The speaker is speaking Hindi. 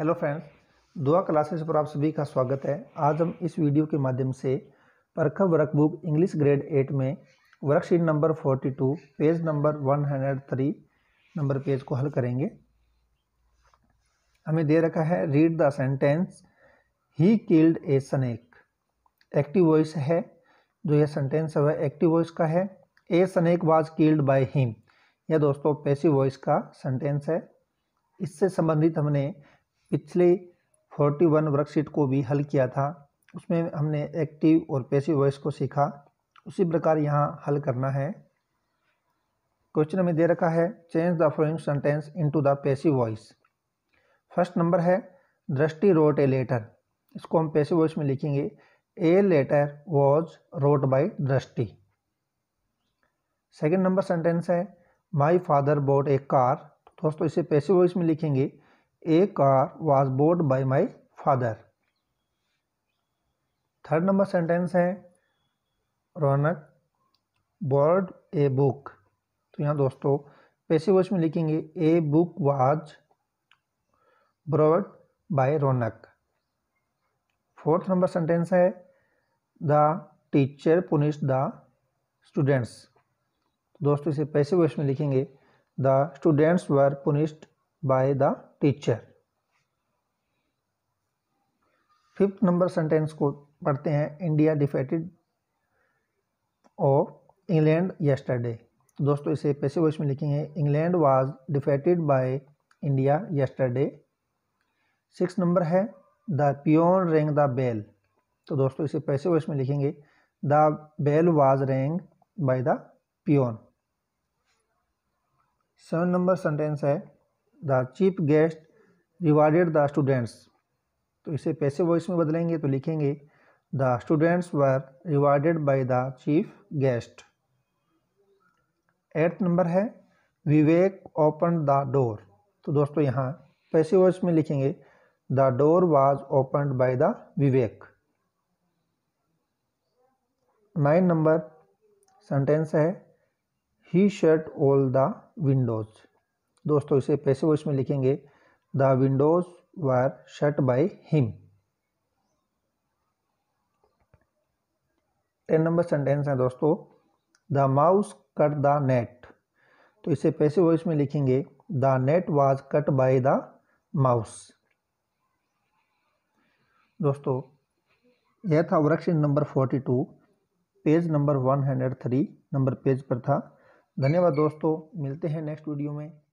हेलो फ्रेंड्स दुआ क्लासेस पर आप सभी का स्वागत है आज हम इस वीडियो के माध्यम से work workbook English grade eight में worksheet number forty two page number one hundred three number page को हल करेंगे हमें दे रखा है read the sentence he killed a snake active voice है जो यह सेंटेंस है वह एक्टिव वॉइस का है a snake was killed by him यह दोस्तों पैसिव वॉइस का सेंटेंस है इससे संबंधित हमने पिछले फोर्टी वन वर्कशीट को भी हल किया था उसमें हमने एक्टिव और पैसिव वॉइस को सीखा उसी प्रकार यहाँ हल करना है क्वेश्चन हमें दे रखा है change the following sentence into the passive voice first number है दृष्टि रोट ए लेटर इसको हम पैसिव वॉइस में लिखेंगे a letter was wrote by Drishti second number sentence है my father bought a car दोस्तों इसे पैसिव वॉइस में लिखेंगे a car was bought by my father third number sentence है रौनक बोर्ड ए बुक तो यहाँ दोस्तों पैसे वॉच में लिखेंगे a book was brought by Raunak fourth number sentence है the teacher punish the students दोस्तों इसे पैसे वॉच में लिखेंगे the students were punished by the teacher fifth number sentence को पढ़ते हैं India defeated off England yesterday दोस्तों इसे पैसे वॉइस में लिखेंगे England was defeated by India yesterday six number है the peon rang the bell तो दोस्तों इसे पैसे वॉइस में लिखेंगे the bell was rang by the peon seven number sentence है the chief guest rewarded the students तो इसे पैसे वॉइस में बदलेंगे तो लिखेंगे the students were rewarded by the chief guest eight number है विवेक ओपन द डोर तो दोस्तों यहाँ पैसे वॉइस में लिखेंगे the door was open by the Vivek nine number sentence है he shut all the windows दोस्तों इसे पैसे वर्ष में लिखेंगे the windows were shut by him ten number sentence है दोस्तों the mouse cut the net तो इसे पैसे वर्ष में लिखेंगे the net was cut by the mouse दोस्तों यह था worksheet number forty two page number one hundred three number page पर था धन्यवाद दोस्तों मिलते हैं नेक्स्ट वीडियो में